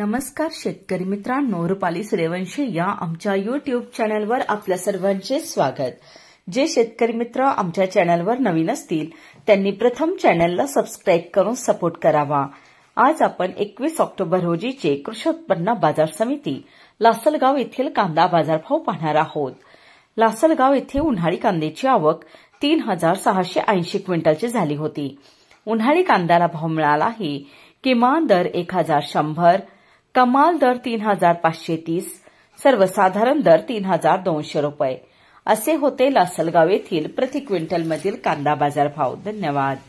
नमस्कार शेतकरी मित्रांनो रुपाली सूर्यवंशी या आमच्या युट्यूब चॅनलवर आपल्या सर्वांचे स्वागत जे शेतकरी मित्र आमच्या चॅनलवर नवीन असतील त्यांनी प्रथम चॅनलला सबस्क्राईब करून सपोर्ट करावा आज आपण एकवीस ऑक्टोबर रोजीचे कृषी उत्पन्न बाजार समिती लासलगाव येथील कांदा बाजारभाव पाहणार आहोत लासलगाव येथे उन्हाळी कांद्याची आवक तीन हजार सहाशे ऐंशी क्विंटलची झाली होती उन्हाळी कांद्याला भाव मिळाला आहे किमान दर एक हजार शंभर कमाल दर तीन हजार पाचशे तीस सर्वसाधारण दर तीन हजार दोनशे रुपये असे होते लासलगाव येथील प्रति क्विंटल क्विंटलमधील कांदा बाजार भाव धन्यवाद